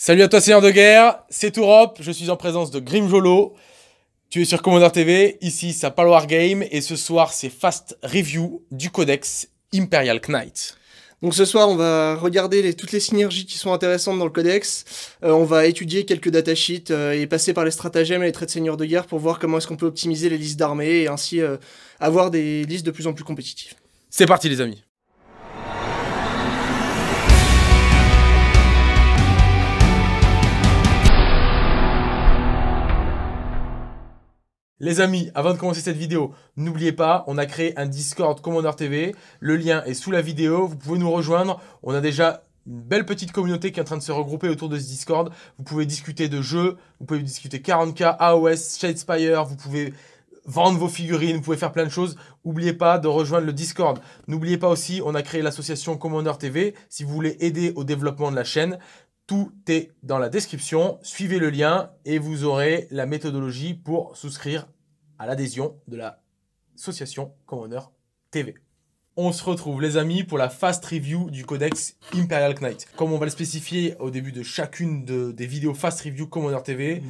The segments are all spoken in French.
Salut à toi Seigneur de guerre, c'est Tourop. je suis en présence de Grim Jolo. Tu es sur Commander TV, ici c'est Paloir Game et ce soir c'est Fast Review du codex Imperial Knight. Donc ce soir, on va regarder toutes les synergies qui sont intéressantes dans le codex. Euh, on va étudier quelques datasheets euh, et passer par les stratagèmes et les traits de Seigneur de guerre pour voir comment est-ce qu'on peut optimiser les listes d'armées et ainsi euh, avoir des listes de plus en plus compétitives. C'est parti les amis. Les amis, avant de commencer cette vidéo, n'oubliez pas, on a créé un Discord Commander TV. Le lien est sous la vidéo, vous pouvez nous rejoindre. On a déjà une belle petite communauté qui est en train de se regrouper autour de ce Discord. Vous pouvez discuter de jeux, vous pouvez discuter 40K, AOS, Shadespire, vous pouvez vendre vos figurines, vous pouvez faire plein de choses. N'oubliez pas de rejoindre le Discord. N'oubliez pas aussi, on a créé l'association Commander TV. Si vous voulez aider au développement de la chaîne, tout est dans la description. Suivez le lien et vous aurez la méthodologie pour souscrire à l'adhésion de l'association Commoner TV. On se retrouve les amis pour la fast review du codex Imperial Knight. Comme on va le spécifier au début de chacune des vidéos fast review Commander TV, mhm.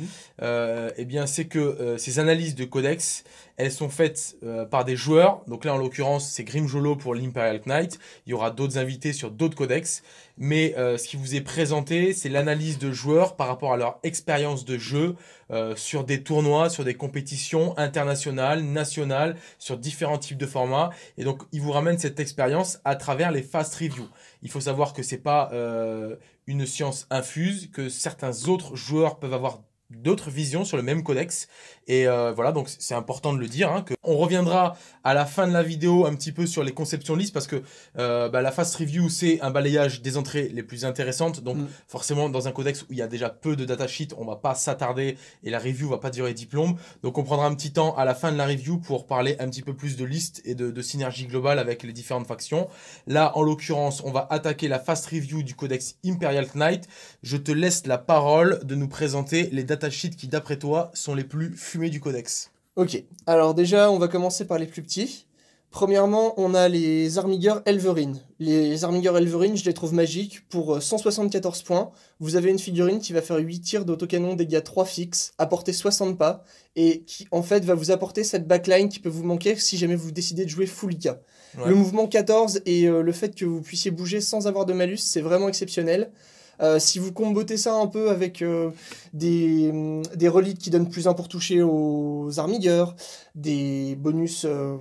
euh, eh bien c'est que euh, ces analyses de codex, elles sont faites euh, par des joueurs. Donc là en l'occurrence c'est Grimjolo pour l'Imperial Knight. Il y aura d'autres invités sur d'autres codex mais euh, ce qui vous est présenté, c'est l'analyse de joueurs par rapport à leur expérience de jeu euh, sur des tournois, sur des compétitions internationales, nationales, sur différents types de formats. Et donc, il vous ramène cette expérience à travers les fast reviews. Il faut savoir que c'est pas euh, une science infuse, que certains autres joueurs peuvent avoir d'autres visions sur le même codex. Et euh, voilà, donc c'est important de le dire. Hein, on reviendra à la fin de la vidéo un petit peu sur les conceptions listes parce que euh, bah, la fast review, c'est un balayage des entrées les plus intéressantes. Donc mm. forcément, dans un codex où il y a déjà peu de data datasheets, on va pas s'attarder et la review va pas durer diplôme Donc on prendra un petit temps à la fin de la review pour parler un petit peu plus de listes et de, de synergie globale avec les différentes factions. Là, en l'occurrence, on va attaquer la fast review du codex Imperial Knight. Je te laisse la parole de nous présenter les datasheets qui, d'après toi, sont les plus fumés du codex Ok, alors déjà, on va commencer par les plus petits. Premièrement, on a les Armigers Elverine. Les Armigers Elverine, je les trouve magiques. Pour 174 euh, points, vous avez une figurine qui va faire 8 tirs d'autocanon dégâts 3 fixes, apporter 60 pas, et qui en fait va vous apporter cette backline qui peut vous manquer si jamais vous décidez de jouer full IK. Le mouvement 14 et euh, le fait que vous puissiez bouger sans avoir de malus, c'est vraiment exceptionnel. Euh, si vous combotez ça un peu avec euh, des, des reliques qui donnent plus 1 pour toucher aux armigueurs, des bonus euh,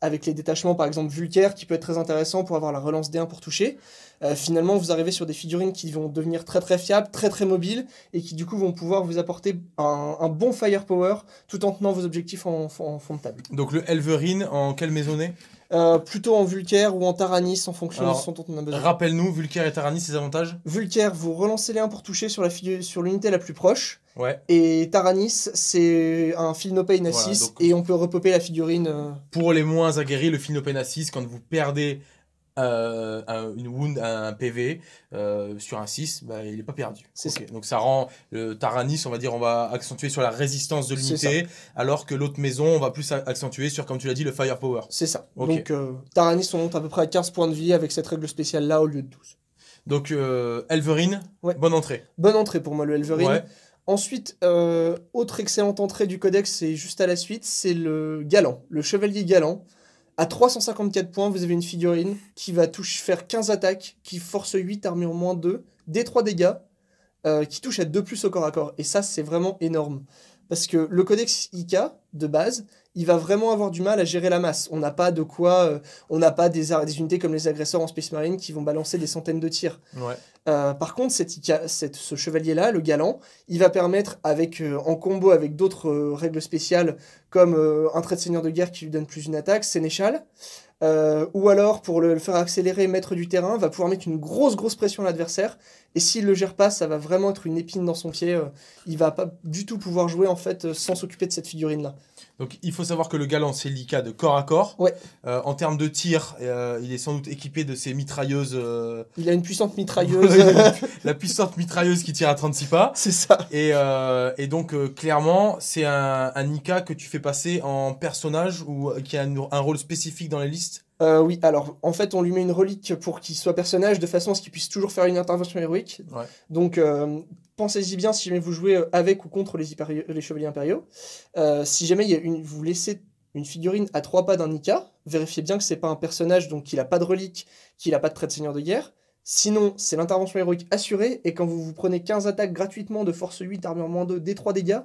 avec les détachements, par exemple Vulcaire, qui peut être très intéressant pour avoir la relance D1 pour toucher, finalement vous arrivez sur des figurines qui vont devenir très très fiables, très très mobiles, et qui du coup vont pouvoir vous apporter un, bon firepower tout en tenant vos objectifs en, fond de table. Donc le Elverine, en quelle maisonnée euh, plutôt en Vulcaire ou en Taranis en fonction de ce dont on a besoin. Rappelle-nous, Vulcaire et Taranis, ses avantages Vulcaire, vous relancez les 1 pour toucher sur l'unité la, sur la plus proche. Ouais. Et Taranis, c'est un Feel et on peut repopper la figurine. Euh, pour les moins aguerris, le Feel quand vous perdez euh, une wound, un PV euh, sur un 6, bah, il est pas perdu. Donc ça rend le Taranis, on va dire, on va accentuer sur la résistance de l'unité, alors que l'autre maison, on va plus accentuer sur, comme tu l'as dit, le firepower. C'est ça. Donc euh, Taranis, on monte à peu près à 15 points de vie avec cette règle spéciale-là au lieu de 12. Donc Elverine, bonne entrée. Bonne entrée pour moi, le Elverine. Ensuite, autre excellente entrée du codex, c'est juste à la suite, c'est le galant, le chevalier galant. À 354 points, vous avez une figurine qui va faire 15 attaques, qui force 8, armure moins 2, des 3 dégâts, euh, qui touche à 2 plus au corps à corps. Et ça, c'est vraiment énorme. Parce que le codex IK, de base, il va vraiment avoir du mal à gérer la masse. On n'a pas de quoi, euh, on n'a pas des, unités comme les agresseurs en Space Marine qui vont balancer des centaines de tirs. Euh, par contre, ce chevalier-là, le galant, il va permettre, avec, euh, en combo avec d'autres règles spéciales, comme un trait de seigneur de guerre qui lui donne plus une attaque, Sénéchal, euh, ou alors, pour le, faire accélérer, mettre du terrain, va pouvoir mettre une grosse, grosse pression à l'adversaire. Et s'il le gère pas, ça va vraiment être une épine dans son pied. Euh, il va pas du tout pouvoir jouer en fait euh, sans s'occuper de cette figurine-là. Donc il faut savoir que le galant, c'est l'Ika de corps à corps. Ouais. en termes de tir, il est sans doute équipé de ses mitrailleuses. Il a une puissante mitrailleuse. La puissante mitrailleuse qui tire à 36 pas. C'est ça. Et, et donc, clairement, c'est un, un que tu fais passer en personnage ou qui a un, rôle spécifique dans la liste euh, oui, alors en fait, on lui met une relique pour qu'il soit personnage de façon à ce qu'il puisse toujours faire une intervention héroïque. Donc euh, pensez-y bien si jamais vous jouez euh, avec ou contre les, chevaliers impériaux. si jamais vous laissez une figurine à trois pas d'un Nika, vérifiez bien que c'est pas un personnage donc qu'il a pas de relique, qu'il n'a pas de trait de seigneur de guerre. Sinon, c'est l'intervention héroïque assurée et quand vous vous prenez 15 attaques gratuitement de force 8, armure moins 2, D3 dégâts,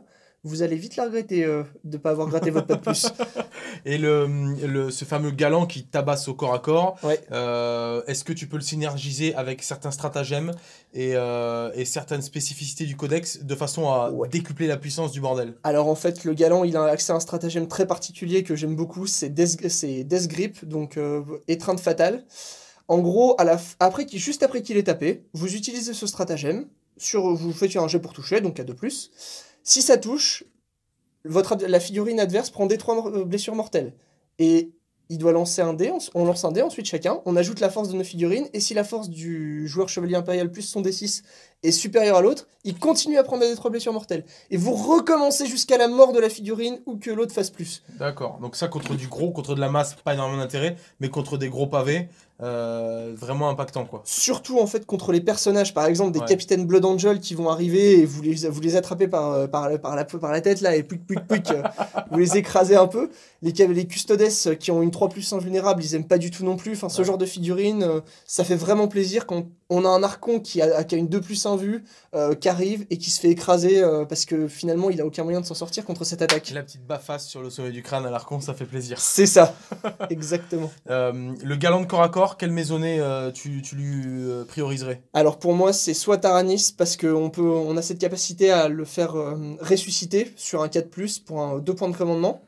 vous allez vite la regretter euh, de ne pas avoir gratté votre pas plus. Et le, ce fameux galant qui tabasse au corps à corps, euh, est-ce que tu peux le synergiser avec certains stratagèmes et, euh, certaines spécificités du codex de façon à décupler la puissance du bordel Alors en fait, le galant, il a accès à un stratagème très particulier que j'aime beaucoup, c'est Death, Grip, donc étreinte fatale. En gros, à la après, juste après qu'il est tapé, vous utilisez ce stratagème, sur, vous faites un jeu pour toucher, donc à 2 ⁇ si ça touche, votre, la figurine adverse prend des trois euh, blessures mortelles. Et il doit lancer un dé, on, lance un dé ensuite chacun, on ajoute la force de nos figurines, et si la force du joueur chevalier impérial plus son D6 est supérieure à l'autre, il continue à prendre des trois blessures mortelles. Et vous recommencez jusqu'à la mort de la figurine ou que l'autre fasse plus. D'accord, donc ça contre du gros, contre de la masse, pas énormément d'intérêt, mais contre des gros pavés, euh, vraiment impactant quoi. Surtout en fait contre les personnages, par exemple des capitaines Blood Angel qui vont arriver et vous les, vous les attrapez par, euh, par, la, par la tête là et puc puc puc, euh, vous les écrasez un peu. Les, les custodes qui ont une 3 plus invulnérable, ils aiment pas du tout non plus. Enfin, ce genre de figurine, ça fait vraiment plaisir quand on a un Archon qui a, une 2 plus 1 vue, euh, qui arrive et qui se fait écraser euh, parce que finalement il a aucun moyen de s'en sortir contre cette attaque. La petite bafasse sur le sommet du crâne à l'Archon, ça fait plaisir. C'est ça, exactement. Euh, le galant de corps à corps, quelle maisonnée tu, lui prioriserais Alors pour moi, c'est soit Taranis parce qu'on on a cette capacité à le faire ressusciter sur un 4 plus pour un 2 points de commandement.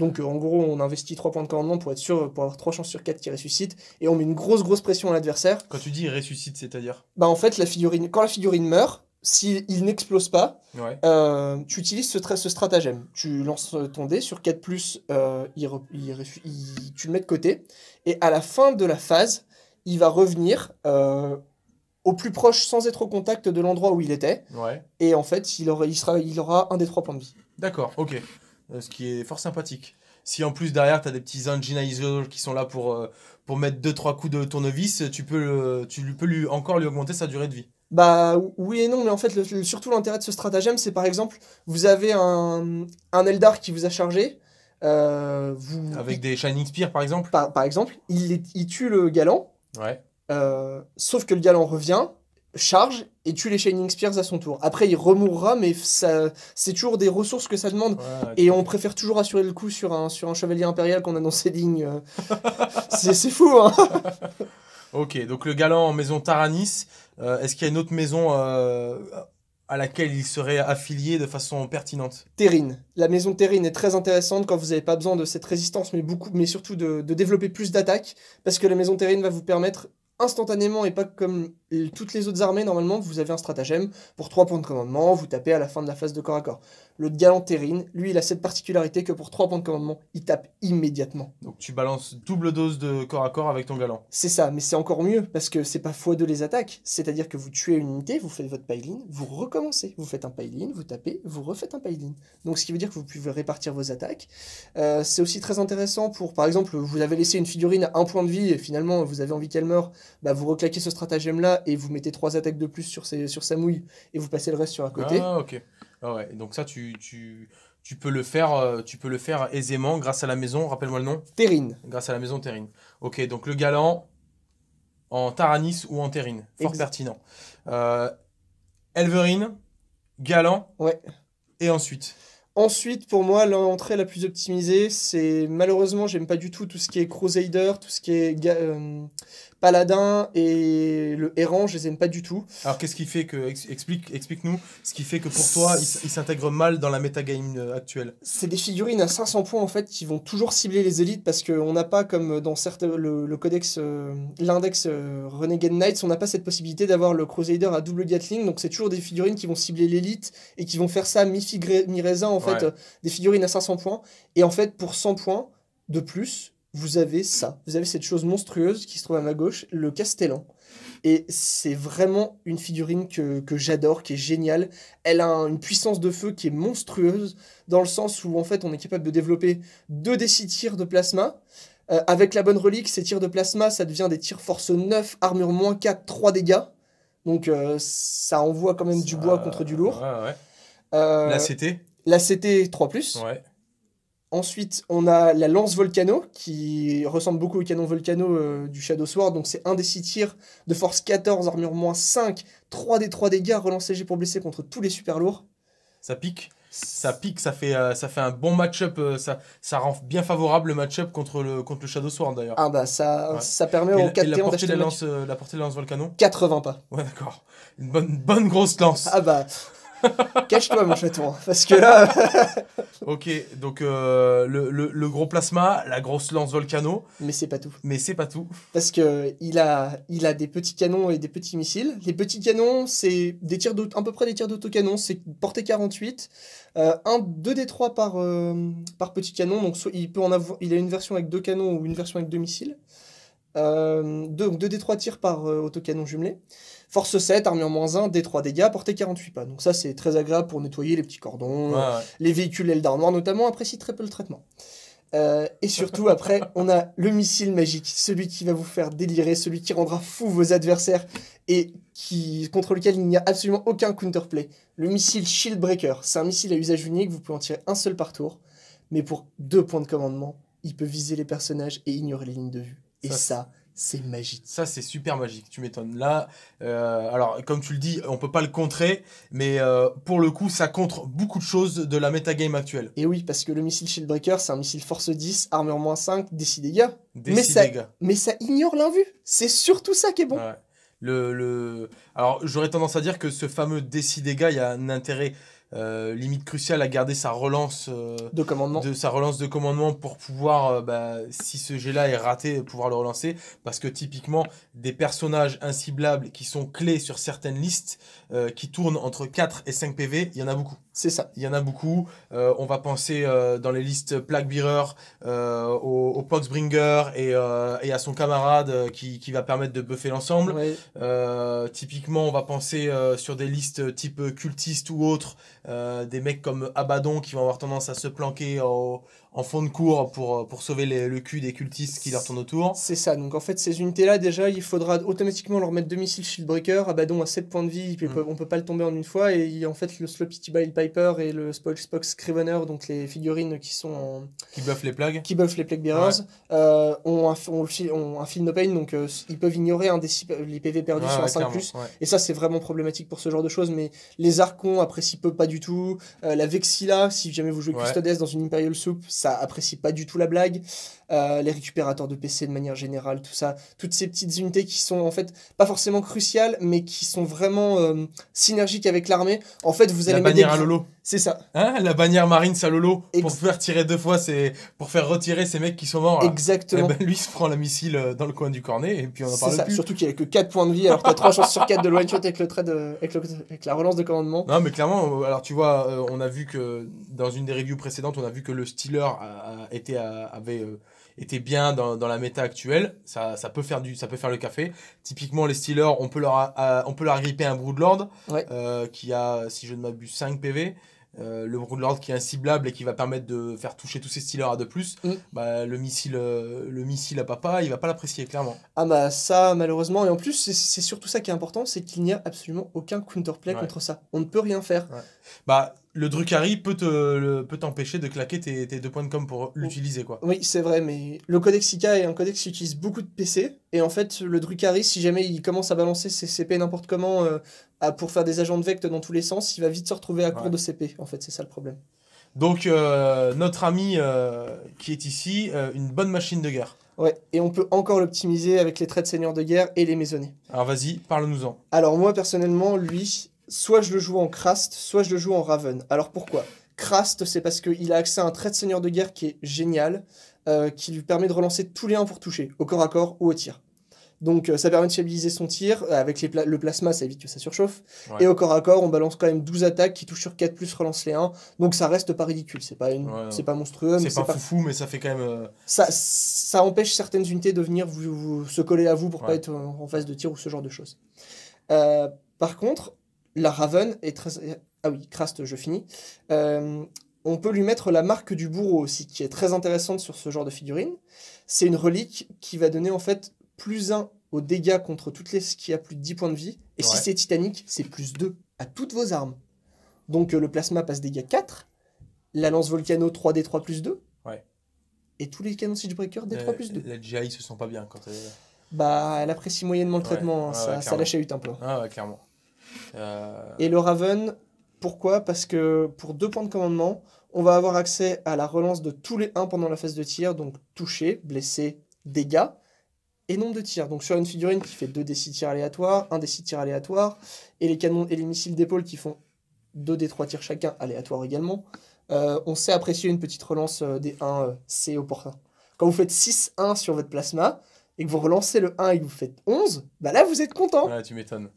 Donc euh, en gros, on investit 3 points de commandement pour être sûr, pour avoir 3 chances sur 4 qui ressuscite, et on met une grosse grosse pression à l'adversaire. Quand tu dis il ressuscite, c'est-à-dire Bah en fait, la figurine, quand la figurine meurt, s'il n'explose pas, euh, tu utilises ce, stratagème. Tu lances ton dé sur 4, euh, tu le mets de côté, et à la fin de la phase, il va revenir euh, au plus proche sans être au contact de l'endroit où il était. Et en fait, il aura, il, il aura un des 3 points de vie. D'accord, ok. Euh, ce qui est fort sympathique. Si en plus derrière, tu as des petits engineers qui sont là pour, euh, pour mettre 2-3 coups de tournevis, tu peux, tu peux lui, encore lui augmenter sa durée de vie. Bah oui et non, mais en fait, surtout l'intérêt de ce stratagème, c'est par exemple, vous avez un, un Eldar qui vous a chargé. Euh, vous, Avec des Shining Spear par exemple par, par exemple, il, il, tue le galant. Ouais. sauf que le galant revient, charge et tue les Shining Spears à son tour. Après, il remourra, mais ça, c'est toujours des ressources que ça demande. Et on préfère toujours assurer le coup sur un, sur un chevalier impérial qu'on a dans ses lignes. Euh. c'est, fou, hein Ok, donc le galant en maison Taranis, euh, est-ce qu'il y a une autre maison euh, à laquelle il serait affilié de façon pertinente Terrine. La maison Terrine est très intéressante quand vous n'avez pas besoin de cette résistance, mais, beaucoup, mais surtout de, de développer plus d'attaques, parce que la maison Terrine va vous permettre instantanément et pas comme toutes les autres armées, normalement, vous avez un stratagème. Pour 3 points de commandement, vous tapez à la fin de la phase de corps à corps. Le galant Terrine, lui, il a cette particularité que pour 3 points de commandement, il tape immédiatement. Donc tu balances double dose de corps à corps avec ton galant. C'est ça, mais c'est encore mieux parce que c'est pas fois 2 les attaques. C'est-à-dire que vous tuez une unité, vous faites votre pylin, vous recommencez. Vous faites un in, vous tapez, vous refaites un piling. Donc ce qui veut dire que vous pouvez répartir vos attaques. Euh, c'est aussi très intéressant pour, par exemple, vous avez laissé une figurine à un point de vie et finalement vous avez envie qu'elle meure, bah, vous reclaquez ce stratagème là et vous mettez 3 attaques de plus sur, sur sa mouille et vous passez le reste sur un côté. Ah, ok ouais, donc ça, tu, peux le faire, euh, tu peux le faire aisément grâce à la maison, rappelle-moi le nom Terrine. Grâce à la maison Terrine. Ok, donc le galant en Taranis ou en Terrine. Fort pertinent. Euh, Elverine, galant. Ouais. Et ensuite Ensuite, pour moi, l'entrée la plus optimisée, c'est malheureusement, j'aime pas du tout tout ce qui est Crusader, tout ce qui est euh, Paladin et le Errant, je les aime pas du tout. Alors qu'est-ce qui fait que explique explique nous ce qui fait que pour toi ils s'intègrent mal dans la metagame euh, actuelle C'est des figurines à 500 points en fait qui vont toujours cibler les élites parce qu'on n'a pas comme dans certains le, codex euh, l'index euh, Renegade Knights on n'a pas cette possibilité d'avoir le Crusader à double Gatling donc c'est toujours des figurines qui vont cibler l'élite et qui vont faire ça mi mi raisin en fait des figurines à 500 points et en fait pour 100 points de plus vous avez ça, vous avez cette chose monstrueuse qui se trouve à ma gauche, le Castellan. Et c'est vraiment une figurine que, j'adore, qui est géniale. Elle a une puissance de feu qui est monstrueuse, dans le sens où en fait on est capable de développer 2 des 6 tirs de plasma. Euh, avec la bonne relique, ces tirs de plasma, ça devient des tirs force 9, armure moins 4, 3 dégâts. Donc euh, ça envoie quand même du bois contre du lourd. Ouais, ouais. Euh, la CT La CT 3 ⁇ ouais. Ensuite, on a la lance Volcano, qui ressemble beaucoup au canon Volcano euh, du Shadow Sword. Donc, c'est un des 6 tirs de force 14, armure moins 5, 3 des 3 dégâts, relance léger pour blesser contre tous les super lourds. Ça pique ça pique, ça fait, euh, ça fait un bon match-up, euh, ça, ça rend bien favorable le match-up contre le, contre le Shadow Sword d'ailleurs. Ah bah ça, ça permet au 4 la, portée de la, lance, la portée de lance Volcano 80 pas. Ouais d'accord, une bonne, bonne grosse lance. Ah bah Cache-toi, mon chaton, parce que là. ok, donc euh, le, gros plasma, la grosse lance volcano. Mais c'est pas tout. Mais c'est pas tout. Parce que il a, il a des petits canons et des petits missiles. Les petits canons, c'est des tirs à peu près des tirs d'autocanon, c'est porté 48. 2 euh, un, deux des trois par, euh, par petit canon, donc il peut il a une version avec deux canons ou une version avec deux missiles. deux, donc des trois tirs par autocanon jumelé. Force 7, armure moins 1, D3 dégâts, portée 48 pas. Donc ça, c'est très agréable pour nettoyer les petits cordons, euh, les véhicules l'aile noir notamment, apprécient très peu le traitement. Euh, et surtout, après, on a le missile magique, celui qui va vous faire délirer, celui qui rendra fou vos adversaires et qui, contre lequel il n'y a absolument aucun counterplay. Le missile Shield Breaker, c'est un missile à usage unique, vous pouvez en tirer un seul par tour, mais pour deux points de commandement, il peut viser les personnages et ignorer les lignes de vue. Et ça c'est magique. Ça, c'est super magique, tu m'étonnes. Là, euh, alors, comme tu le dis, on peut pas le contrer, mais euh, pour le coup, ça contre beaucoup de choses de la metagame actuelle. Et oui, parce que le missile Shieldbreaker, c'est un missile force 10, armure moins 5, décide dégâts. mais ça, Mais ça ignore l'invue. C'est surtout ça qui est bon. Le, Alors, j'aurais tendance à dire que ce fameux décide dégâts, il y a un intérêt euh, limite cruciale à garder sa relance euh, de commandement de sa relance de commandement pour pouvoir euh, bah, si ce jet là est raté pouvoir le relancer parce que typiquement des personnages inciblables qui sont clés sur certaines listes qui tournent entre 4 et 5 PV il y en a beaucoup c'est ça il y en a beaucoup on va penser dans les listes Plague Bearer au, au Poxbringer et, et, à son camarade qui, qui, va permettre de buffer l'ensemble typiquement on va penser sur des listes type cultiste ou autre euh, des mecs comme Abaddon qui vont avoir tendance à se planquer en en fond de cours pour, euh, pour sauver le cul des cultistes qui leur tournent autour. C'est ça, donc en fait ces unités-là, déjà, il faudra automatiquement leur mettre deux missiles breaker Abaddon ah à 7 points de vie, on mm. on peut pas le tomber en une fois, et en fait le Sloppy Bile Piper et le Spock Scrivener, donc les figurines qui sont Qui buffent les plagues. Qui buffent les plagues bearers, euh, ont, un, film no pain, donc euh, ils peuvent ignorer un des les PV perdus sur un 5+, plus, et ça c'est vraiment problématique pour ce genre de choses, mais les Archons apprécient peu, pas du tout, la Vexilla si jamais vous jouez Custodes dans une Imperial Soup, ça apprécie pas du tout la blague. Euh, les récupérateurs de PC de manière générale, tout ça, toutes ces petites unités qui sont en fait pas forcément cruciales, mais qui sont vraiment euh, synergiques avec l'armée. En fait, vous allez la bannière à Lolo. C'est ça. Hein, la bannière marine ça Lolo pour faire tirer deux fois, c'est pour faire retirer ces mecs qui sont morts. Exactement. Eh ben, lui se prend la missile euh, dans le coin du cornet et puis on en parle ça. Plus. Surtout qu'il a que 4 points de vie, alors t'as 3 chances sur 4 de loin avec le trait avec, la relance de commandement. Non mais clairement, alors tu vois, on a vu que dans une des reviews précédentes, on a vu que le Stealer a, avait était bien dans, la méta actuelle, ça, ça, peut faire du, ça peut faire le café. Typiquement, les Steelers, on peut leur, on peut leur gripper un Broodlord euh, qui a, si je ne m'abuse, 5 PV. Euh, le Broodlord qui est inciblable et qui va permettre de faire toucher tous ces Steelers à de plus, mm. bah, le, missile, euh, le missile à papa, il va pas l'apprécier, clairement. Ah bah ça, malheureusement, et en plus, c'est surtout ça qui est important, c'est qu'il n'y a absolument aucun counterplay contre ça. On ne peut rien faire. Bah, le Drucari peut te peut t'empêcher de claquer tes, tes, deux points de com pour mm. l'utiliser quoi. Oui, c'est vrai mais le codex IK est un codex qui utilise beaucoup de PC et en fait le Drucari si jamais il commence à balancer ses CP n'importe comment euh, à, pour faire des agents de vect dans tous les sens, il va vite se retrouver à court de CP en fait, c'est ça le problème. Donc euh, notre ami euh, qui est ici, une bonne machine de guerre. Ouais, et on peut encore l'optimiser avec les traits de seigneur de guerre et les maisonnées. Alors vas-y, parle-nous-en. Alors moi personnellement, lui, soit je le joue en Krast, soit je le joue en Raven. Alors pourquoi Krast, c'est parce qu'il a accès à un trait de seigneur de guerre qui est génial, euh, qui lui permet de relancer tous les 1 pour toucher, au corps à corps ou au tir. Donc euh, ça permet de stabiliser son tir, euh, avec le plasma ça évite que ça surchauffe, et au corps à corps on balance quand même 12 attaques qui touchent sur 4 plus relance les 1, donc ça reste pas ridicule, c'est pas, une... c'est pas monstrueux. C'est pas, pas foufou mais ça fait quand même... Ça, ça empêche certaines unités de venir vous, se coller à vous pour pas être en, face de tir ou ce genre de choses. par contre, la Raven est très. Ah oui, Crast je finis. Euh, on peut lui mettre la marque du bourreau aussi, qui est très intéressante sur ce genre de figurine. C'est une relique qui va donner en fait plus 1 aux dégâts contre toutes les qui a plus de 10 points de vie. Et si c'est Titanic, c'est plus 2 à toutes vos armes. Donc euh, le plasma passe dégâts 4, la lance volcano 3d3 plus 2. Ouais. Et tous les canons Breaker d3 plus 2. La GI se sent pas bien quand elle. Bah, elle apprécie moyennement le traitement, hein. ça, lâche à chahute un peu. Ah, clairement. Euh, et le Raven, pourquoi Parce que pour deux points de commandement, on va avoir accès à la relance de tous les 1 pendant la phase de tir, donc toucher, blessé, dégâts, et nombre de tirs. Donc sur une figurine qui fait 2 des 6 tirs aléatoires, 1 des 6 tirs aléatoires, et les canons et les missiles d'épaule qui font 2 des 3 tirs chacun aléatoires également, euh, on sait apprécier une petite relance euh, des 1 c'est C opportun. Quand vous faites 6-1 sur votre plasma, et que vous relancez le 1 et que vous faites 11, bah là vous êtes content. tu m'étonnes.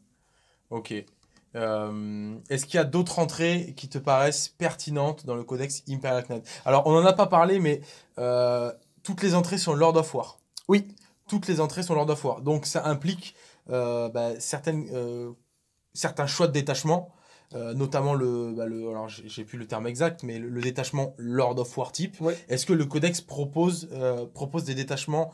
Ok. Euh, est-ce qu'il y a d'autres entrées qui te paraissent pertinentes dans le codex Imperial Alors, on n'en a pas parlé, mais euh, toutes les entrées sont Lord of War. Oui. Toutes les entrées sont Lord of War. Donc, ça implique euh, bah, certaines, certains choix de détachement euh, notamment le, bah j'ai plus le terme exact, mais le, détachement Lord of War type. Est-ce que le codex propose, euh, propose euh, des détachements,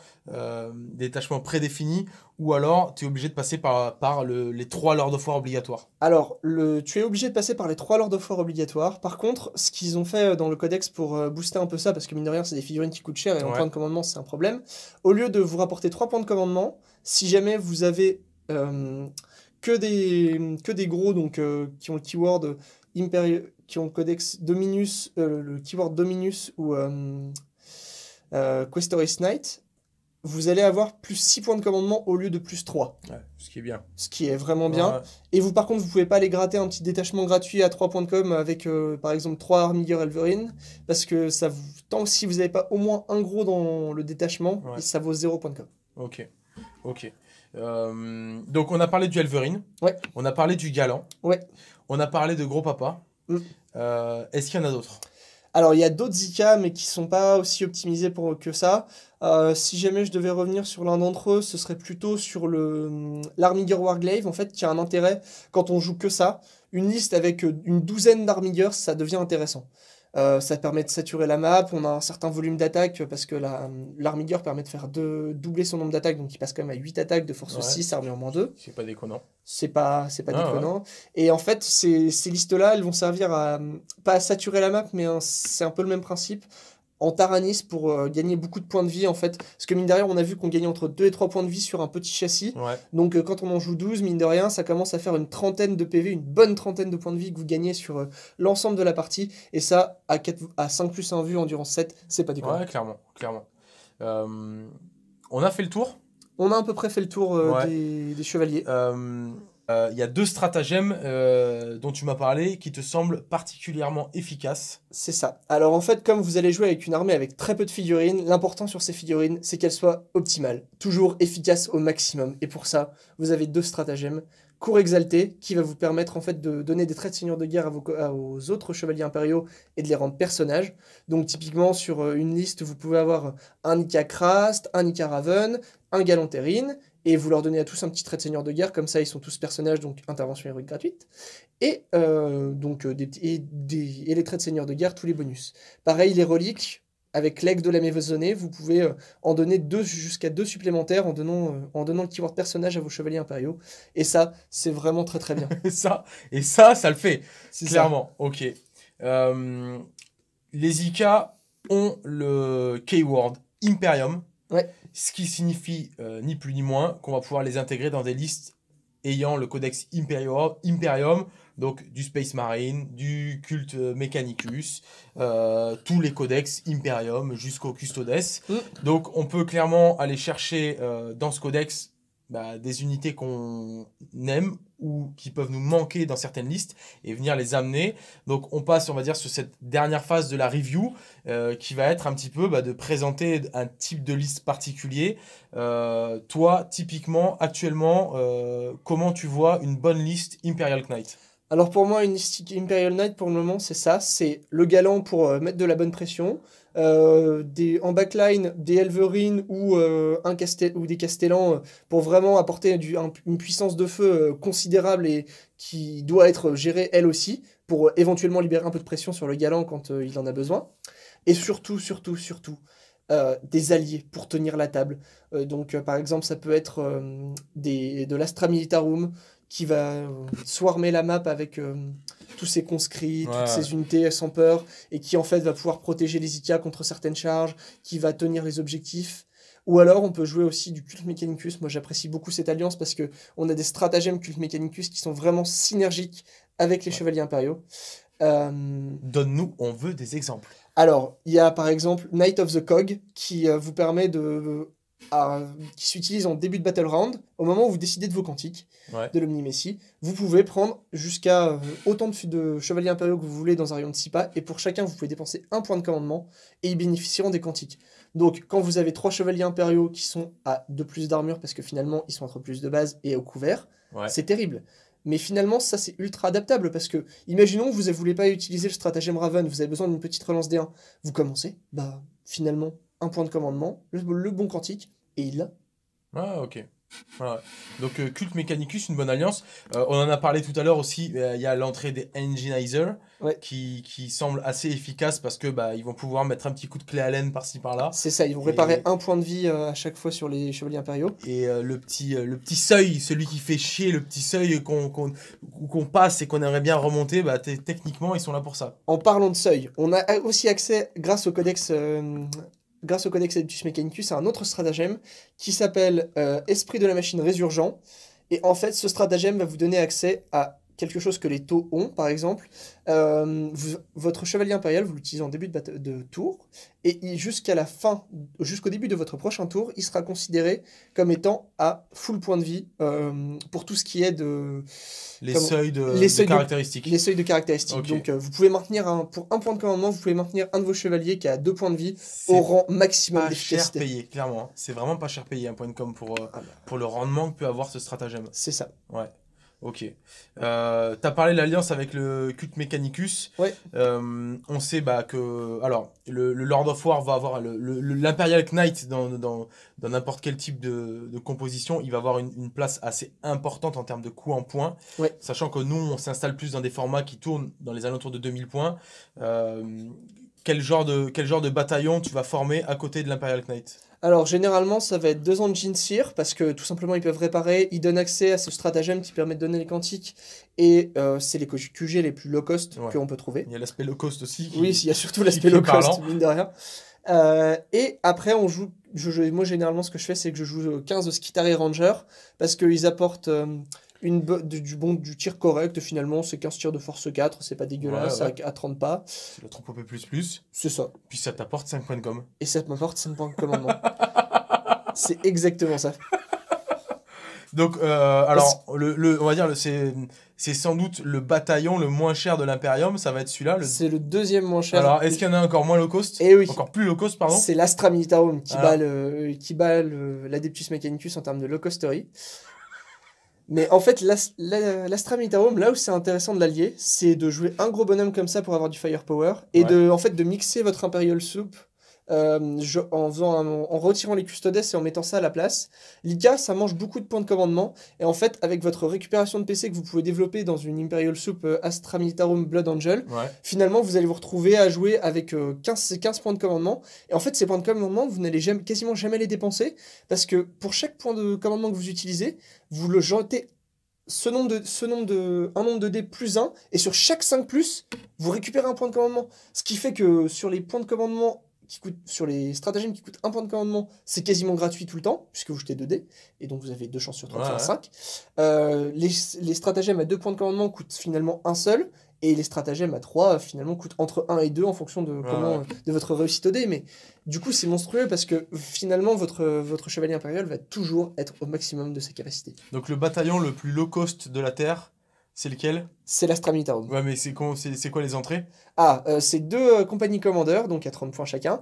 prédéfinis ou alors tu es obligé de passer par, par les trois Lord of War obligatoires Alors, le, tu es obligé de passer par les trois Lord of War obligatoires. Par contre, ce qu'ils ont fait dans le codex pour booster un peu ça, parce que mine de rien, c'est des figurines qui coûtent cher et en point de commandement, c'est un problème, au lieu de vous rapporter trois points de commandement, si jamais vous avez que des, que des gros donc, euh, qui ont le keyword qui ont codex Dominus, euh, le keyword Dominus ou euh, euh Knight, vous allez avoir plus 6 points de commandement au lieu de plus 3. ce qui est bien. Ce qui est vraiment bien. Et vous, par contre, vous pouvez pas aller gratter un petit détachement gratuit à 3 points de com avec, par exemple, 3 Armiger Elverine, parce que ça vous... tant que si vous n'avez pas au moins un gros dans le détachement, ça vaut 0 points de com. Ok, ok. Euh, donc, on a parlé du Elverine. On a parlé du Galant. On a parlé de Gros Papa. Mm. Euh, est-ce qu'il y en a d'autres Alors, il y a d'autres Zika, mais qui sont pas aussi optimisés pour, que ça. Euh, si jamais je devais revenir sur l'un d'entre eux, ce serait plutôt sur mm, l'Armiger Warglaive, en fait, qui a un intérêt quand on joue que ça. Une liste avec une douzaine d'Armigers, ça devient intéressant. Euh, ça permet de saturer la map, on a un certain volume d'attaque euh, parce que euh, l'armigueur permet de faire doubler son nombre d'attaques, donc il passe quand même à 8 attaques de force 6 6, en moins 2. C'est pas déconnant. C'est pas, pas ah, déconnant. Et en fait, ces, ces listes-là, elles vont servir à, pas à saturer la map, mais c'est un peu le même principe en Taranis pour euh, gagner beaucoup de points de vie en fait. Parce que mine de rien, on a vu qu'on gagnait entre 2 et 3 points de vie sur un petit châssis. Donc euh, quand on en joue 12, mine de rien, ça commence à faire une trentaine de PV, une bonne trentaine de points de vie que vous gagnez sur euh, l'ensemble de la partie. Et ça, à, 4, à 5 plus 1 vu, endurance 7, c'est pas du tout. Ouais, clairement, clairement. on a fait le tour. On a à peu près fait le tour des, chevaliers. Euh, il y a deux stratagèmes euh, dont tu m'as parlé qui te semblent particulièrement efficaces. C'est ça. Alors en fait, comme vous allez jouer avec une armée avec très peu de figurines, l'important sur ces figurines, c'est qu'elles soient optimales, toujours efficaces au maximum. Et pour ça, vous avez deux stratagèmes cours exalté qui va vous permettre en fait de donner des traits de seigneur de guerre à vos, aux autres chevaliers impériaux et de les rendre personnages. Donc typiquement sur euh, une liste vous pouvez avoir un Ika Krast, un Ika Raven, un Galanterine et vous leur donnez à tous un petit trait de seigneur de guerre, comme ça ils sont tous personnages, donc intervention héroïque gratuite, et, euh, donc, euh, des, et, les traits de seigneur de guerre, tous les bonus. Pareil, les reliques, avec l'aigle de la maisonnée, vous pouvez euh, en donner deux jusqu'à deux supplémentaires en donnant, en donnant le keyword personnage à vos chevaliers impériaux. Et ça, c'est vraiment très très bien. ça, et ça, ça le fait. Clairement, ok. les IK ont le keyword Imperium. Ce qui signifie euh, ni plus ni moins qu'on va pouvoir les intégrer dans des listes ayant le codex Imperium, donc du Space Marine, du culte Mechanicus, euh, tous les codex Imperium jusqu'au Custodes. Mm. Donc on peut clairement aller chercher euh, dans ce codex bah, des unités qu'on aime ou qui peuvent nous manquer dans certaines listes et venir les amener. Donc on passe, on va dire, sur cette dernière phase de la review euh, qui va être un petit peu bah, de présenter un type de liste particulier. Euh, toi, typiquement, actuellement, euh, comment tu vois une bonne liste Imperial Knight alors pour moi, une liste Imperial Knight, pour le moment, c'est ça. C'est le galant pour mettre de la bonne pression, euh, des, en backline des Elverines ou, euh, un Castel, ou des Castellans euh, pour vraiment apporter une puissance de feu considérable et qui doit être gérée elle aussi pour éventuellement libérer un peu de pression sur le galant quand il en a besoin. Et surtout, surtout, surtout, des alliés pour tenir la table. donc, par exemple, ça peut être des, de l'Astra Militarum qui va swarmer la map avec tous ces conscrits, toutes ces unités sans peur, et qui en fait va pouvoir protéger les IKEA contre certaines charges, qui va tenir les objectifs. Ou alors on peut jouer aussi du culte Mechanicus. Moi j'apprécie beaucoup cette alliance parce que on a des stratagèmes culte Mechanicus qui sont vraiment synergiques avec les chevaliers impériaux. Euh, Donne-nous, on veut des exemples. Alors, il y a par exemple Knight of the Cog qui euh, vous permet de qui s'utilise en début de Battle Round, au moment où vous décidez de vos quantiques de lomni Messi vous pouvez prendre jusqu'à euh, autant de, chevaliers impériaux que vous voulez dans un rayon de 6 pas, et pour chacun, vous pouvez dépenser un point de commandement, et ils bénéficieront des quantiques Donc, quand vous avez trois chevaliers impériaux qui sont à 2 plus d'armure, parce que finalement, ils sont entre plus de base et au couvert, c'est terrible. Mais finalement, ça c'est ultra adaptable parce que, imaginons, vous ne voulez pas utiliser le stratagème Raven, vous avez besoin d'une petite relance D1. Vous commencez, bah finalement, un point de commandement, le, bon quantique, et il l'a. Ah, ok. Donc, culte euh, Cult Mechanicus, une bonne alliance. Euh, on en a parlé tout à l'heure aussi. Euh, il y a l'entrée des Enginizer qui, qui, semble assez efficace parce que bah, ils vont pouvoir mettre un petit coup de clé à laine par-ci par-là. C'est ça, ils vont réparer un point de vie à chaque fois sur les chevaliers impériaux. Et le, petit, le petit seuil, celui qui fait chier, le petit seuil qu'on qu'on passe et qu'on aimerait bien remonter, bah, techniquement, ils sont là pour ça. En parlant de seuil, on a aussi accès, grâce au codex grâce au codex Adeptus Mechanicus, à un autre stratagème qui s'appelle euh, Esprit de la machine résurgent. Et en fait, ce stratagème va vous donner accès à quelque chose que les taux ont, par exemple, euh, votre chevalier impérial, vous l'utilisez en début de, de tour, et jusqu'à la fin, jusqu'au début de votre prochain tour, il sera considéré comme étant à full point de vie euh, pour tout ce qui est de... Les seuils de, les caractéristiques. les seuils de caractéristiques. Donc, euh, vous pouvez maintenir, un, pour un point de commandement, vous pouvez maintenir un de vos chevaliers qui a deux points de vie au rang maximum Pas cher payé, clairement. Hein. C'est vraiment pas cher payé, un point de com pour, ah bah. pour le rendement que peut avoir ce stratagème. C'est ça. Ouais. Ok. Euh, tu as parlé de l'alliance avec le culte Mechanicus. Ouais. Euh, on sait bah, que. Alors, le, Lord of War va avoir. L'Imperial Knight, dans n'importe dans, quel type de, de, composition, il va avoir une, place assez importante en termes de coûts en points. Sachant que nous, on s'installe plus dans des formats qui tournent dans les alentours de 2000 points. Euh, quel genre de, quel genre de bataillon tu vas former à côté de l'Imperial Knight alors généralement ça va être deux engines sear parce que tout simplement ils peuvent réparer, ils donnent accès à ce stratagème qui permet de donner les quantiques et euh, c'est les QG les plus low cost que qu'on peut trouver. Il y a l'aspect low cost aussi. Oui, il y a surtout l'aspect low cost, mine de rien. Euh, et après on joue, je, moi généralement ce que je fais c'est que je joue 15 et Ranger parce qu'ils apportent... Euh, une, du, bon, du tir correct finalement, c'est 15 tirs de force 4, c'est pas dégueulasse, À, 30 pas. C'est le troupeau plus plus. C'est ça. Puis ça t'apporte 5 points de Et ça t'apporte 5 points de commandement. c'est exactement ça. Donc, euh, alors, le, on va dire, c'est, c'est sans doute le bataillon le moins cher de l'Imperium, ça va être celui-là. C'est le deuxième moins cher. Alors, est-ce qu'il y en a encore moins low cost eh oui. Encore plus low cost, pardon C'est l'Astra Militarum qui, ah. bat qui bat l'Adeptus Mechanicus en termes de low costerie. Mais en fait, l'Astra Militarum, là où c'est intéressant de l'allier, c'est de jouer un gros bonhomme comme ça pour avoir du firepower et de, en fait, de mixer votre Imperial Soup euh, en, retirant les custodes et en mettant ça à la place. L'ICA, ça mange beaucoup de points de commandement. Et en fait, avec votre récupération de PC que vous pouvez développer dans une Imperial Soup euh, Astra Militarum Blood Angel, finalement, vous allez vous retrouver à jouer avec 15, euh, 15 points de commandement. Et en fait, ces points de commandement, vous n'allez jamais, quasiment jamais les dépenser. Parce que pour chaque point de commandement que vous utilisez, vous le jetez ce nombre de, ce nombre de, un nombre de dés plus 1, et sur chaque 5 plus, vous récupérez un point de commandement. Ce qui fait que sur les points de commandement qui sur les stratagèmes qui coûtent un point de commandement, c'est quasiment gratuit tout le temps, puisque vous jetez 2 dés, et donc vous avez 2 chances sur 3 sur 5. Euh, les, les, stratagèmes à 2 points de commandement coûtent finalement un seul, et les stratagèmes à 3 finalement coûtent entre 1 et 2 en fonction de, de votre réussite au dé. Mais du coup, c'est monstrueux parce que finalement, votre, votre chevalier impérial va toujours être au maximum de sa capacité. Donc le bataillon le plus low cost de la Terre c'est lequel C'est l'Astra Militarum. Ouais, mais c'est quoi, quoi les entrées Ah, euh, c'est deux euh, compagnies commandeurs, donc à 30 points chacun.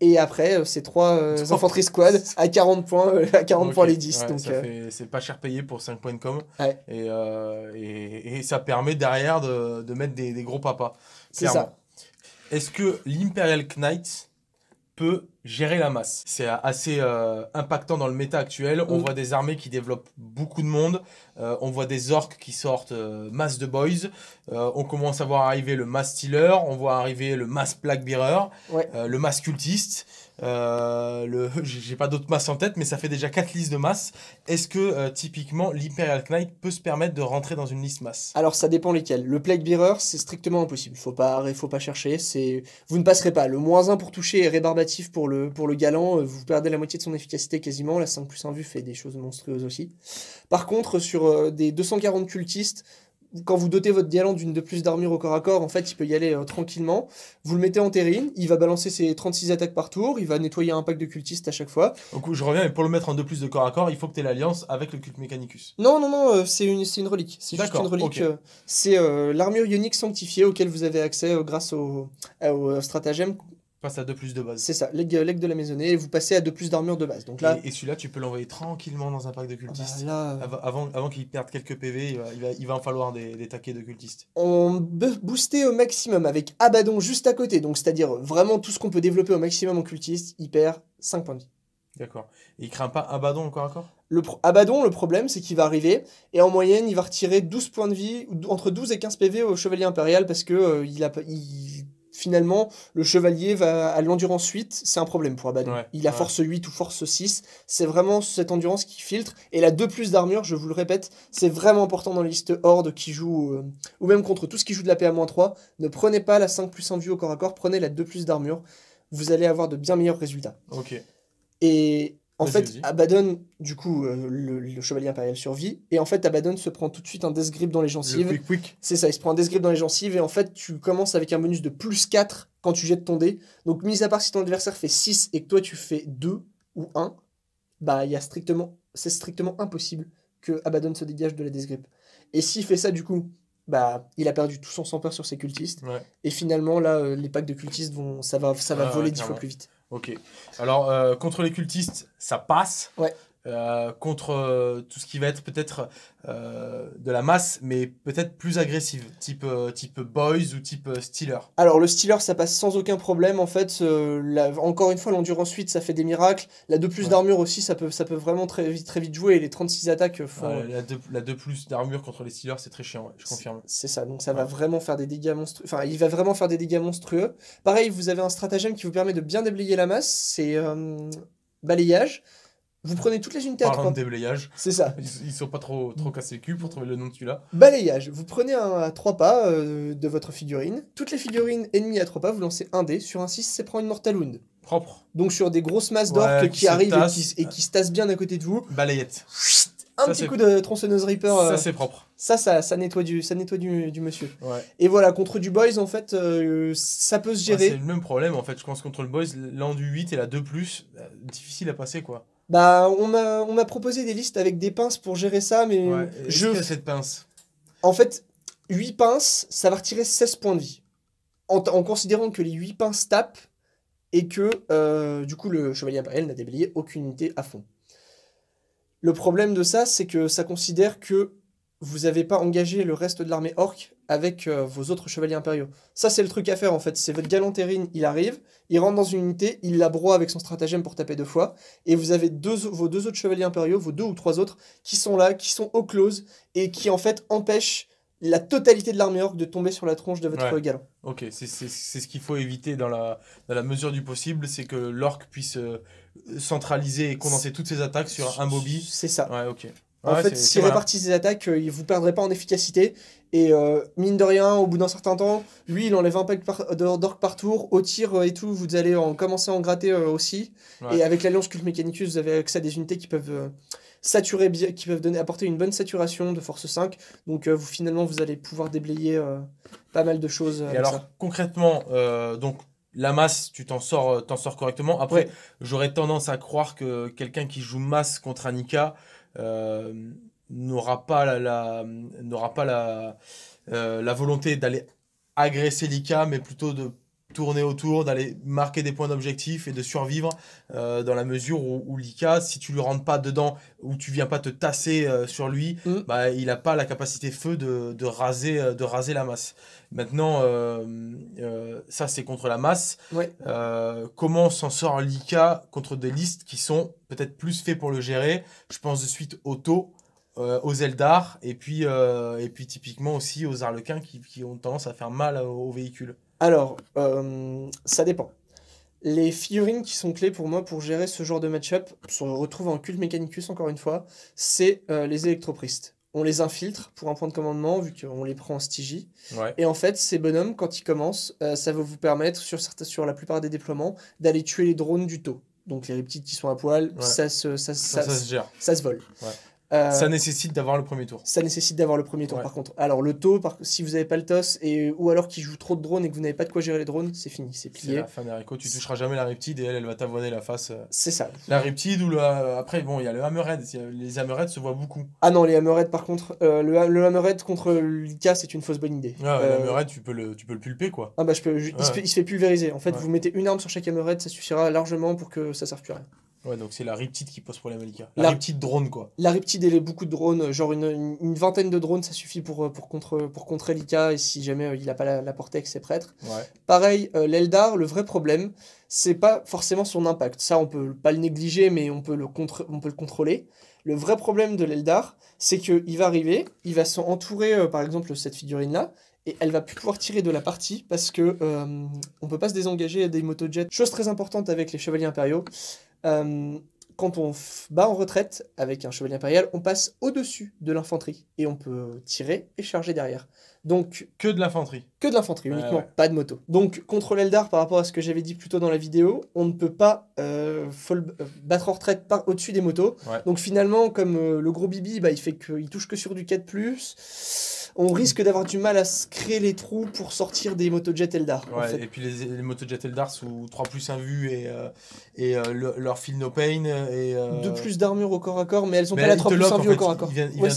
Et après, euh, c'est trois infanterie squad à 40 points, à 40 points les 10. donc, c'est pas cher payé pour 5 points de com. Et, et, ça permet derrière de, mettre des, gros papas. C'est ça. Est-ce que l'Imperial Knight gérer la masse. C'est assez euh, impactant dans le méta actuel. On mm. voit des armées qui développent beaucoup de monde. Euh, on voit des orques qui sortent euh, masse de boys. on commence à voir arriver le mass stealer. On voit arriver le mass plague bearer, le mass cultiste. Euh, J'ai pas d'autres masses en tête, mais ça fait déjà 4 listes de masse. Est-ce que euh, typiquement l'Imperial Knight peut se permettre de rentrer dans une liste masse Alors ça dépend lesquels. Le Plague Bearer, c'est strictement impossible. Faut pas, faut pas chercher. C'est Vous ne passerez pas. Le moins 1 pour toucher est rébarbatif pour le, pour le galant. Euh, vous perdez la moitié de son efficacité quasiment. La 5 plus 1 vue fait des choses monstrueuses aussi. Par contre, sur euh, des 240 cultistes, quand vous dotez votre Dialand d'une de plus d'armure au corps à corps, en fait, il peut y aller euh, tranquillement. Vous le mettez en terrine, il va balancer ses 36 attaques par tour, il va nettoyer un pack de cultistes à chaque fois. Au coup, je reviens, mais pour le mettre en de plus de corps à corps, il faut que tu aies l'alliance avec le culte mécanicus. Non, non, non, euh, c'est une, une relique. C'est juste une relique. Euh, c'est l'armure ionique sanctifiée auquel vous avez accès grâce au stratagème Passe à 2 plus de base. C'est ça, leg, de la maisonnée, et vous passez à 2 plus d'armure de base. Donc là... Et, celui-là, tu peux l'envoyer tranquillement dans un pack de cultistes. Ah bah là... Euh. Avant, avant qu'il perde quelques PV, il va, en falloir des, des, taquets de cultistes. On peut au maximum avec Abaddon juste à côté, donc c'est-à-dire vraiment tout ce qu'on peut développer au maximum en cultiste, il perd 5 points de vie. D'accord. Et il craint pas Abaddon encore encore le Abaddon, le problème, c'est qu'il va arriver et en moyenne, il va retirer 12 points de vie, entre 12 et 15 PV au Chevalier Impérial parce que euh, il a, il, finalement, le chevalier va à l'endurance 8, c'est un problème pour Abaddon. il a force 8 ou force 6, c'est vraiment cette endurance qui filtre. Et la 2 plus d'armure, je vous le répète, c'est vraiment important dans les listes Horde qui jouent, euh, ou même contre tout ce qui joue de la PA-3. Ne prenez pas la 5 plus en vue au corps à corps, prenez la 2 plus d'armure. Vous allez avoir de bien meilleurs résultats. Ok. Et en fait, Abaddon, du coup, euh, le, chevalier impérial survit. Et en fait, Abaddon se prend tout de suite un death grip dans les euh, gencives. quick, quick. C'est ça, il se prend un death grip dans les gencives. Et en fait, tu commences avec un bonus de plus 4 quand tu jettes ton dé. Donc, mis à part si ton adversaire fait 6 et que toi tu fais 2 ou 1, bah, y a strictement, c'est strictement impossible que Abaddon se dégage de la death grip. Et s'il fait ça, du coup, bah, il a perdu tout son sang-peur sur ses cultistes. Et finalement, là, euh, les packs de cultistes vont, ça va, ça va voler 10 fois plus vite. Ok. Alors, euh, contre les cultistes, ça passe. Ouais. Euh, contre euh, tout ce qui va être peut-être euh, de la masse, mais peut-être plus agressive, type, type Boys ou type Steeler Alors le stealer ça passe sans aucun problème. En fait, encore une fois, l'endurance suite, ça fait des miracles. La 2 plus d'armure aussi, ça peut, ça peut vraiment très vite, très vite jouer. Et les 36 attaques font... la, 2, plus d'armure contre les stealers c'est très chiant, je confirme. C'est ça, donc ça va vraiment faire des dégâts monstrueux. Enfin, il va vraiment faire des dégâts monstrueux. Pareil, vous avez un stratagème qui vous permet de bien déblayer la masse, c'est balayage. Vous prenez toutes les unités à 3. de déblayage. C'est ça. Ils, sont pas trop, trop cassés le cul pour trouver le nom de celui-là. Balayage. Vous prenez un à trois pas euh, de votre figurine. Toutes les figurines ennemies à trois pas, vous lancez un dé. Sur un 6, c'est prend une mortal wound. Propre. Donc sur des grosses masses d'orques qui, arrivent et qui, se tassent bien à côté de vous. Balayette. un petit coup de tronçonneuse Reaper. ça, euh, c'est propre. Ça, ça, ça, nettoie du, ça nettoie du, monsieur. Ouais. Et voilà, contre du Boys, en fait, euh, ça peut se gérer. c'est le même problème, en fait. Je pense contre le Boys, l'an du 8 et la 2, plus, difficile à passer, quoi. Bah, on m'a, proposé des listes avec des pinces pour gérer ça, mais je. Que cette pince En fait, 8 pinces, ça va retirer 16 points de vie. En, considérant que les 8 pinces tapent et que, euh, du coup, le chevalier impérial n'a déblayé aucune unité à fond. Le problème de ça, c'est que ça considère que vous n'avez pas engagé le reste de l'armée orque avec euh, vos autres chevaliers impériaux. Ça, c'est le truc à faire en fait. C'est votre galanterine, il arrive, il rentre dans une unité, il la broie avec son stratagème pour taper deux fois, et vous avez vos deux autres chevaliers impériaux, vos deux ou trois autres, qui sont là, qui sont au close, et qui en fait empêchent la totalité de l'armée orque de tomber sur la tronche de votre galant. Ok, c'est ce qu'il faut éviter dans la, la mesure du possible, c'est que l'orc puisse euh, centraliser et condenser toutes ses attaques sur un bobby. C'est ça. Ouais, ok. En fait, s'il répartit ses attaques, euh, il vous perdrait pas en efficacité. Et euh, mine de rien, au bout d'un certain temps, lui, il enlève un pack d'orc par tour. Au tir euh, et tout, vous allez en commencer à en gratter euh, aussi. Et avec l'alliance culte mécanicus, vous avez avec ça des unités qui peuvent saturer, qui peuvent donner, apporter une bonne saturation de force 5. Donc vous, finalement, vous allez pouvoir déblayer pas mal de choses. et alors, concrètement, donc la masse, tu t'en sors, t'en sors correctement. Après, j'aurais tendance à croire que quelqu'un qui joue masse contre Anika euh, n'aura pas la, n'aura pas la, euh, la volonté d'aller agresser l'ica mais plutôt de tourner autour, d'aller marquer des points d'objectif et de survivre euh, dans la mesure où, Lika, si tu lui rentres pas dedans ou tu viens pas te tasser euh, sur lui, mm. bah, il n'a pas la capacité feu de, raser, euh, de raser la masse. Maintenant, ça c'est contre la masse. comment s'en sort Lika contre des listes qui sont peut-être plus faits pour le gérer Je pense de suite au taux. aux Eldar et puis, et puis typiquement aussi aux Arlequins qui, qui, ont tendance à faire mal aux véhicules. Alors, euh, ça dépend. Les figurines qui sont clés pour moi pour gérer ce genre de match-up, se retrouve en culte mécanicus encore une fois, c'est euh, les électropristes. On les infiltre pour un point de commandement, vu qu'on les prend en stigie. Et en fait, ces bonhommes, quand ils commencent, euh, ça va vous permettre, sur, sur la plupart des déploiements, d'aller tuer les drones du taux. Donc les reptiles qui sont à poil, ça, se, ça, se gère. ça se vole ça euh, nécessite d'avoir le premier tour. Ça nécessite d'avoir le premier tour, par contre. Alors, le taux, par, si vous n'avez pas le TOS, et, ou alors qu'il joue trop de drones et que vous n'avez pas de quoi gérer les drones, c'est fini, c'est plié. C'est la fin tu toucheras jamais la Reptide et elle, elle va t'avoiner la face. Euh. c'est ça. La Reptide ou la... Euh, après, bon, il y a le Hammerhead. Les Hammerhead se voient beaucoup. Ah non, les Hammerhead, par contre, le, Hammerhead contre l'Ika, c'est une fausse bonne idée. Ah, le Hammerhead, tu peux le, tu peux le pulper, quoi. Ah bah, je peux, il, se, fait pulvériser. En fait, vous mettez une arme sur chaque Hammerhead, ça suffira largement pour que ça serve plus à rien. Ouais, donc c'est la riptide qui pose problème à Lika. La, la riptide drone, quoi. La riptide, elle est beaucoup de drones. Genre une, vingtaine de drones, ça suffit pour, euh, pour, contre, pour contrer Lika. Et si jamais euh, il n'a pas la, portée avec ses prêtres. Pareil, euh, l'Eldar, le vrai problème, c'est pas forcément son impact. Ça, on peut pas le négliger, mais on peut le, contre, on peut le contrôler. Le vrai problème de l'Eldar, c'est qu'il va arriver, il va s'entourer, par exemple, cette figurine-là, et elle va plus pouvoir tirer de la partie parce que on peut pas se désengager des motojets. Chose très importante avec les chevaliers impériaux, euh, quand on bat en retraite avec un chevalier impérial, on passe au-dessus de l'infanterie et on peut tirer et charger derrière. Donc que de l'infanterie. Que de l'infanterie uniquement, pas de moto. Donc contre l'Eldar, par rapport à ce que j'avais dit plus tôt dans la vidéo, on ne peut pas euh, euh, battre en retraite par au-dessus des motos. Donc finalement, comme euh, le gros Bibi, bah, il fait qu'il touche que sur du 4 plus. On risque d'avoir du mal à se créer les trous pour sortir des motojets Eldar. Et puis les, les motojets Eldar Sont 3 plus 1 vue et, et leur feel no pain. Et, de plus d'armure au corps à corps, mais elles ont pas la 3 plus 1 vue au corps à corps. Il te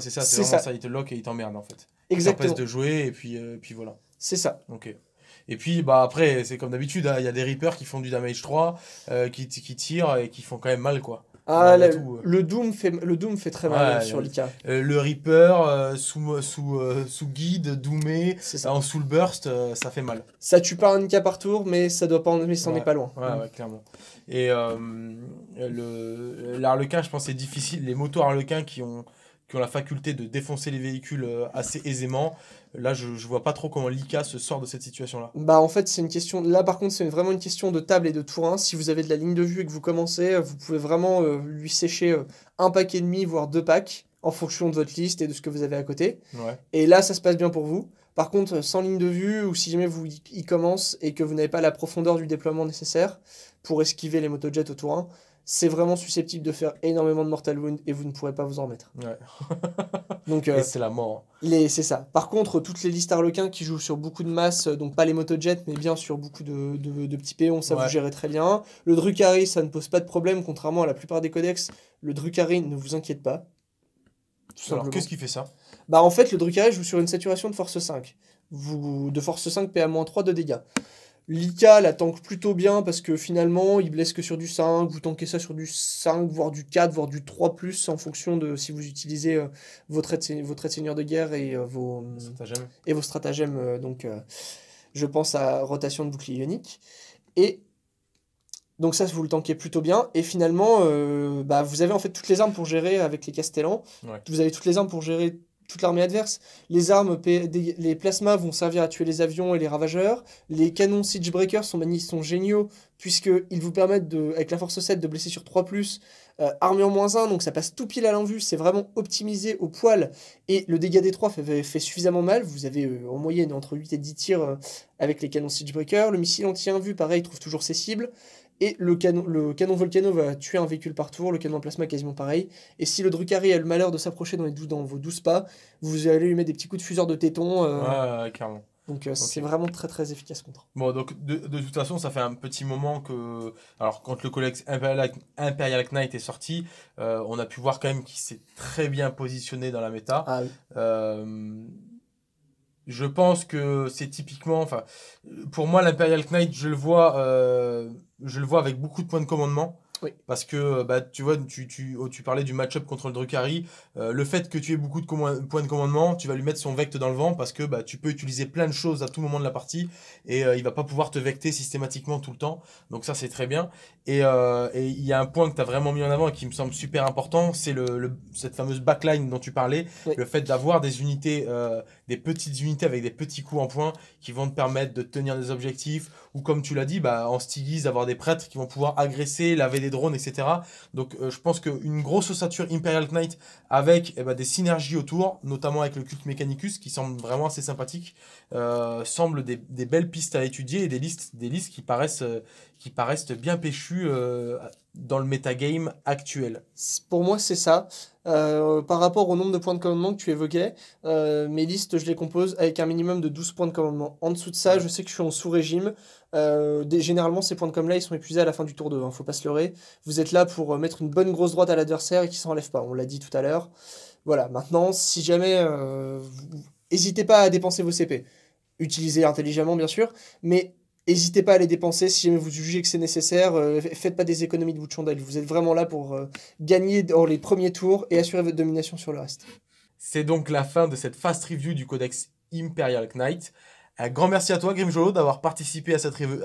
c'est ça, c'est ça. il te et il t'emmerde en fait. Exactement. passe de jouer et puis, euh, puis voilà. C'est ça. Ok. Et puis bah après c'est comme d'habitude, hein, il y a des Reapers qui font du damage 3, euh, qui, qui tirent et qui font quand même mal quoi. Ah, euh. le, Doom fait, le Doom fait très mal sur l'Ika. le Reaper sous, sous, sous guide, Doomé, en soul burst, ça fait mal. Ça tue pas un Ika par tour, mais ça doit pas mais est pas loin. Ouais, clairement. Et le l'Arlequin, je pense, c'est difficile. Les motos arlequins qui ont qui ont la faculté de défoncer les véhicules euh, assez aisément. Là, je, ne vois pas trop comment l'ICA se sort de cette situation-là. Bah, en fait, c'est une question. Là, par contre, c'est vraiment une question de table et de tourin. Si vous avez de la ligne de vue et que vous commencez, euh, vous pouvez vraiment euh, lui sécher un pack et demi, voire deux packs, en fonction de votre liste et de ce que vous avez à côté. Ouais. Et là, ça se passe bien pour vous. Par contre, sans ligne de vue, ou si jamais vous y commence et que vous n'avez pas la profondeur du déploiement nécessaire pour esquiver les motojets au tour 1, c'est vraiment susceptible de faire énormément de mortal wound et vous ne pourrez pas vous en remettre. Ouais. donc euh, c'est la mort. Hein. c'est ça. Par contre, toutes les listes harlequins qui jouent sur beaucoup de masse, donc pas les motojets, mais bien sur beaucoup de, petits péons, ça vous gérez très bien. Le Drucari, ça ne pose pas de problème, contrairement à la plupart des codex. Le Drucari ne vous inquiète pas. Alors, qu'est-ce qui fait ça Bah, en fait, le Drucari joue sur une saturation de force 5. Vous, de force 5 PA-3 de dégâts. Lika la tank plutôt bien parce que finalement il blesse que sur du 5, vous tankez ça sur du 5, voire du 4, voire du 3 en fonction de si vous utilisez euh, votre vos, seigneur de guerre et, euh, vos, euh, stratagèmes. et vos stratagèmes. donc je pense à rotation de bouclier ionique. Et donc ça vous le tankez plutôt bien. Et finalement bah, vous avez en fait toutes les armes pour gérer avec les castellans. Vous avez toutes les armes pour gérer toute l'armée adverse. Les armes, les plasmas vont servir à tuer les avions et les ravageurs. Les canons Siegebreaker sont, sont géniaux, puisqu'ils vous permettent, de, avec la force 7, de blesser sur 3+, plus euh, en armure moins 1, donc ça passe tout pile à l'envue, c'est vraiment optimisé au poil, et le dégât des 3 fait, suffisamment mal, vous avez euh, en moyenne entre 8 et 10 tirs euh, avec les canons Siegebreaker, le missile anti invue pareil, trouve toujours ses cibles, et le canon, le canon Volcano va tuer un véhicule par tour, le canon plasma quasiment pareil. Et si le Drucari a le malheur de s'approcher dans, dans vos 12 pas, vous allez lui mettre des petits coups de fuseur de téton. Euh. Ouais, clairement. Donc euh, c'est vraiment très très efficace contre. Bon, donc de, de, toute façon, ça fait un petit moment que. Alors, quand le collecte Imperial, Knight est sorti, euh, on a pu voir quand même qu'il s'est très bien positionné dans la méta. Ah, oui. Je pense que c'est typiquement, enfin, pour moi l'Imperial Knight, je le vois, euh, je le vois avec beaucoup de points de commandement. Oui. Parce que euh, bah, tu vois, tu, tu, oh, tu parlais du match-up contre le Drukhari. Euh, le fait que tu aies beaucoup de points de commandement, tu vas lui mettre son vecte dans le vent parce que bah, tu peux utiliser plein de choses à tout moment de la partie et euh, il va pas pouvoir te vecter systématiquement tout le temps. Donc ça, c'est très bien. Et il euh, et y a un point que tu as vraiment mis en avant et qui me semble super important, c'est le, le, cette fameuse backline dont tu parlais. Le fait d'avoir des unités des petites unités avec des petits coups en point qui vont te permettre de tenir des objectifs, ou comme tu l'as dit, bah, en stylise, avoir des prêtres qui vont pouvoir agresser, laver des drones, etc. Donc euh, je pense qu'une grosse ossature Imperial Knight avec eh ben, des synergies autour, notamment avec le culte Mechanicus qui semble vraiment assez sympathique, euh, semble des, belles pistes à étudier et des listes, des listes qui paraissent, euh, qui paraissent bien péchus euh, dans le metagame actuel. Pour moi, c'est ça. Euh, par rapport au nombre de points de commandement que tu évoquais, euh, mes listes, je les compose avec un minimum de 12 points de commandement. En dessous de ça, je sais que je suis en sous-régime. généralement, ces points de commandement là, ils sont épuisés à la fin du tour 2, ne hein, faut pas se leurrer. Vous êtes là pour mettre une bonne grosse droite à l'adversaire et qui s'enlève pas, on l'a dit tout à l'heure. Voilà, maintenant, si jamais... N'hésitez pas à dépenser vos CP. Utilisez intelligemment, bien sûr, mais N'hésitez pas à les dépenser si jamais vous jugez que c'est nécessaire. Euh, faites pas des économies de bout de chandelle. Vous êtes vraiment là pour euh, gagner dans les premiers tours et assurer votre domination sur le reste. C'est donc la fin de cette fast review du codex Imperial Knight. Un grand merci à toi, Grimjolo, d'avoir participé à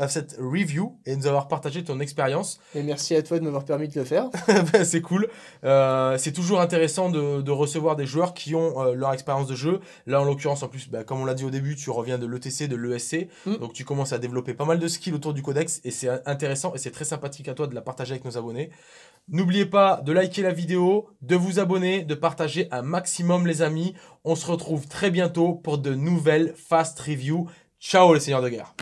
cette, review et de nous avoir partagé ton expérience. Et merci à toi de m'avoir permis de le faire. Ben, c'est cool. Euh, c'est toujours intéressant de, recevoir des joueurs qui ont euh, leur expérience de jeu. Là, en l'occurrence, en plus, ben, comme on l'a dit au début, tu reviens de l'ETC, de l'ESC. Mm. Donc, tu commences à développer pas mal de skills autour du codex et c'est intéressant et c'est très sympathique à toi de la partager avec nos abonnés. N'oubliez pas de liker la vidéo, de vous abonner, de partager un maximum les amis. On se retrouve très bientôt pour de nouvelles fast reviews. Ciao les seigneurs de guerre